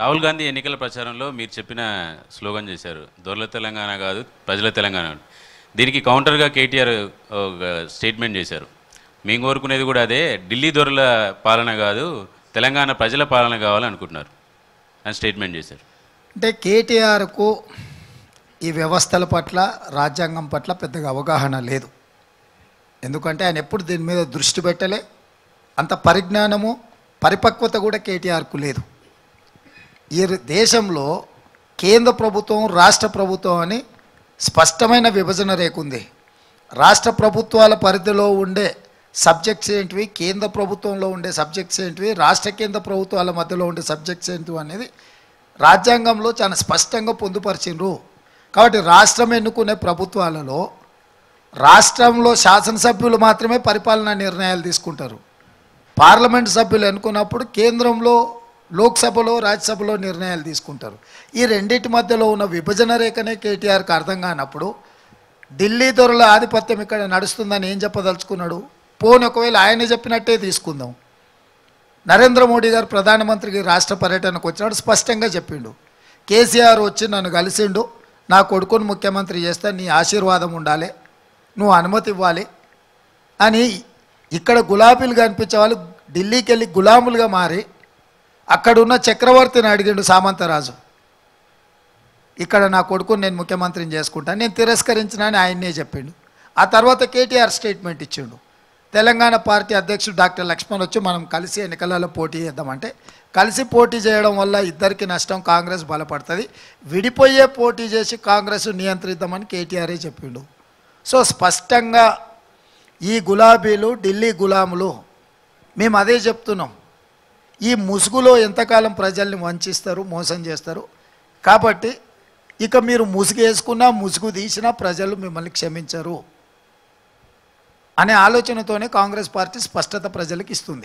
రాహుల్ గాంధీ ఎన్నికల ప్రచారంలో మీరు చెప్పిన స్లోగన్ చేశారు దొరల తెలంగాణ కాదు ప్రజల తెలంగాణ దీనికి కౌంటర్గా కేటీఆర్ స్టేట్మెంట్ చేశారు మేము కోరుకునేది కూడా అదే ఢిల్లీ దొరల పాలన కాదు తెలంగాణ ప్రజల పాలన కావాలనుకుంటున్నారు అని స్టేట్మెంట్ చేశారు అంటే కేటీఆర్కు ఈ వ్యవస్థల పట్ల రాజ్యాంగం పట్ల పెద్దగా అవగాహన లేదు ఎందుకంటే ఆయన ఎప్పుడు దీని మీద దృష్టి పెట్టలే అంత పరిజ్ఞానము పరిపక్వత కూడా కేటీఆర్కు లేదు ఈ దేశంలో కేంద్ర ప్రభుత్వం రాష్ట్ర ప్రభుత్వం అని స్పష్టమైన విభజన రేకుంది రాష్ట్ర ప్రభుత్వాల పరిధిలో ఉండే సబ్జెక్ట్స్ ఏంటివి కేంద్ర ప్రభుత్వంలో ఉండే సబ్జెక్ట్స్ ఏంటివి రాష్ట్ర కేంద్ర ప్రభుత్వాల మధ్యలో ఉండే సబ్జెక్ట్స్ ఏంటివి అనేది రాజ్యాంగంలో చాలా స్పష్టంగా పొందుపరిచిండ్రు కాబట్టి రాష్ట్రం ఎన్నుకునే ప్రభుత్వాలలో రాష్ట్రంలో శాసనసభ్యులు మాత్రమే పరిపాలనా నిర్ణయాలు తీసుకుంటారు పార్లమెంట్ సభ్యులు ఎన్నుకున్నప్పుడు కేంద్రంలో లోక్సభలో రాజ్యసభలో నిర్ణయాలు తీసుకుంటారు ఈ రెండింటి మధ్యలో ఉన్న విభజన రేఖనే కేటీఆర్కి అర్థం కానప్పుడు ఢిల్లీ దొరల ఆధిపత్యం ఇక్కడ నడుస్తుందని ఏం చెప్పదలుచుకున్నాడు పోని ఒకవేళ ఆయన చెప్పినట్టే తీసుకుందాం నరేంద్ర మోడీ గారు ప్రధానమంత్రికి రాష్ట్ర పర్యటనకు వచ్చినాడు స్పష్టంగా చెప్పిండు కేసీఆర్ వచ్చి నన్ను కలిసిండు నా కొడుకును ముఖ్యమంత్రి చేస్తే నీ ఆశీర్వాదం ఉండాలి నువ్వు అనుమతి ఇవ్వాలి అని ఇక్కడ గులాబీలు కనిపించే వాళ్ళు ఢిల్లీకి వెళ్ళి గులాములుగా మారి అక్కడున్న చక్రవర్తిని అడిగాడు సామంతరాజు ఇక్కడ నా కొడుకుని నేను ముఖ్యమంత్రిని చేసుకుంటాను నేను తిరస్కరించిన అని ఆయన్నే చెప్పిండు ఆ తర్వాత కేటీఆర్ స్టేట్మెంట్ ఇచ్చిండు తెలంగాణ పార్టీ అధ్యక్షుడు డాక్టర్ లక్ష్మణ్ వచ్చి మనం కలిసి ఎన్నికలలో పోటీ చేద్దామంటే కలిసి పోటీ చేయడం వల్ల ఇద్దరికి నష్టం కాంగ్రెస్ బలపడుతుంది విడిపోయే పోటీ చేసి కాంగ్రెస్ నియంత్రిద్దామని కేటీఆరే చెప్పిండు సో స్పష్టంగా ఈ గులాబీలు ఢిల్లీ గులాములు మేము అదే చెప్తున్నాం ఈ ముసుగులో ఎంతకాలం ప్రజల్ని వంచిస్తారు మోసం చేస్తారు కాబట్టి ఇక మీరు ముసుగు వేసుకున్నా ముసుగు తీసినా ప్రజలు మిమ్మల్ని క్షమించరు అనే ఆలోచనతోనే కాంగ్రెస్ పార్టీ స్పష్టత ప్రజలకు ఇస్తుంది